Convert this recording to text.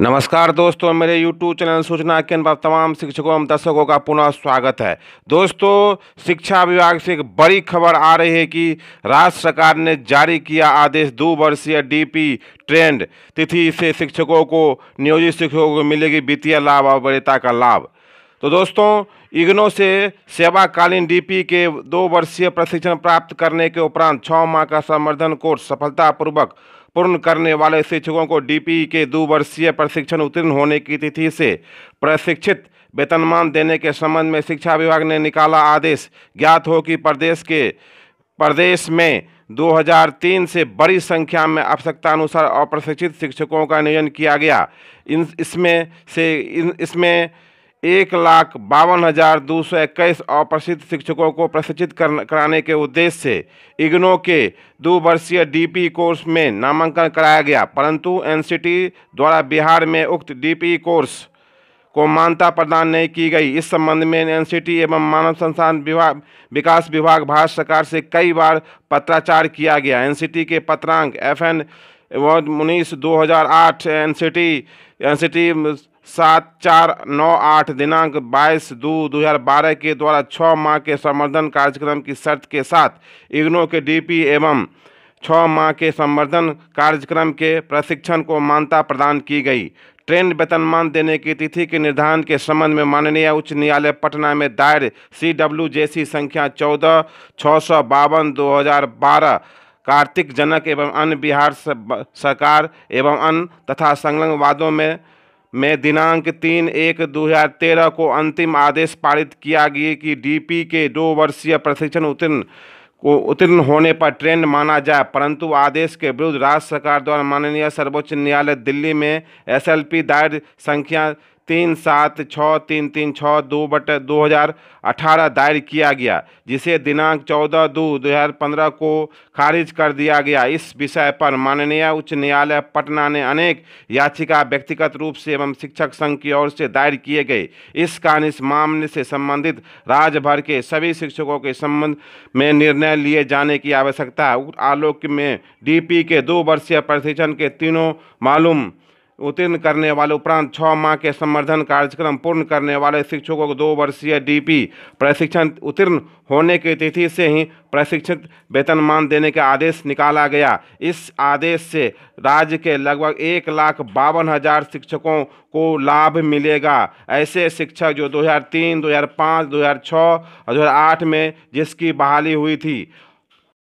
नमस्कार दोस्तों मेरे YouTube चैनल सूचना के अनुभव तमाम शिक्षकों एवं दर्शकों का पुनः स्वागत है दोस्तों शिक्षा विभाग से एक बड़ी खबर आ रही है कि राज्य सरकार ने जारी किया आदेश दो वर्षीय डीपी ट्रेंड तिथि से शिक्षकों को नियोजित शिक्षकों को मिलेगी वित्तीय लाभ और वरीयता का लाभ तो दोस्तों इग्नो से सेवाकालीन डीपी के दो वर्षीय प्रशिक्षण प्राप्त करने के उपरांत छः माह का संवर्धन कोर्स सफलतापूर्वक पूर्ण करने वाले शिक्षकों को डीपी के दो वर्षीय प्रशिक्षण उत्तीर्ण होने की तिथि से प्रशिक्षित वेतनमान देने के संबंध में शिक्षा विभाग ने निकाला आदेश ज्ञात हो कि प्रदेश के प्रदेश में 2003 से बड़ी संख्या में आवश्यकतानुसार अप्रशिक्षित शिक्षकों का नियोजन किया गया इन इसमें से इन इसमें एक लाख बावन हज़ार दो सौ इक्कीस अप्रशिक्षित शिक्षकों को प्रशिक्षित कराने के उद्देश्य से इग्नो के दो वर्षीय डीपी कोर्स में नामांकन कराया गया परंतु एनसीटी द्वारा बिहार में उक्त डीपी कोर्स को मान्यता प्रदान नहीं की गई इस संबंध में एनसीटी एवं मानव संसाधन विभाग विकास विभाग भारत सरकार से कई बार पत्राचार किया गया एनसीटी के पत्रांक एफ एन एवं उन्नीस दो हज़ार आठ N C T N C T सात चार नौ आठ दिनांक बाईस दो दो हज़ार बारह के द्वारा छः माह के संवर्धन कार्यक्रम की शर्त के साथ इग्नो के डीपी एवं छः माह के संवर्धन कार्यक्रम के प्रशिक्षण को मान्यता प्रदान की गई ट्रेंड वेतनमान देने की तिथि के निर्धारण के संबंध में माननीय उच्च न्यायालय पटना में दायर सी डब्ल्यू जे सी संख्या चौदह छः सौ बावन दो हज़ार बारह कार्तिक जनक एवं अन्य बिहार सरकार एवं अन्य तथा संलग्न वादों में में दिनांक तीन एक दो हजार तेरह को अंतिम आदेश पारित किया गया कि डीपी के दो वर्षीय प्रशिक्षण उत्तीर्ण को उत्तीर्ण होने पर ट्रेंड माना जाए परंतु आदेश के विरुद्ध राज्य सरकार द्वारा माननीय सर्वोच्च न्यायालय दिल्ली में एसएलपी दायर संख्या तीन सात छः तीन तीन छः दो बट दो हज़ार अठारह दायर किया गया जिसे दिनांक चौदह दो दो हज़ार पंद्रह को खारिज कर दिया गया इस विषय पर माननीय उच्च न्यायालय पटना ने अनेक याचिका व्यक्तिगत रूप से एवं शिक्षक संघ की ओर से दायर किए गए इस कारण इस मामले से संबंधित राज्य भर के सभी शिक्षकों के संबंध में निर्णय लिए जाने की आवश्यकता आलोक में डी के दो वर्षीय प्रशिक्षण के तीनों मालूम उत्तीर्ण करने वाले उपरांत छः माह के संवर्धन कार्यक्रम पूर्ण करने वाले शिक्षकों को दो वर्षीय डीपी प्रशिक्षण उत्तीर्ण होने की तिथि से ही प्रशिक्षित वेतनमान देने का आदेश निकाला गया इस आदेश से राज्य के लगभग एक लाख बावन हज़ार शिक्षकों को लाभ मिलेगा ऐसे शिक्षक जो 2003, 2005, 2006 और 2008 में जिसकी बहाली हुई थी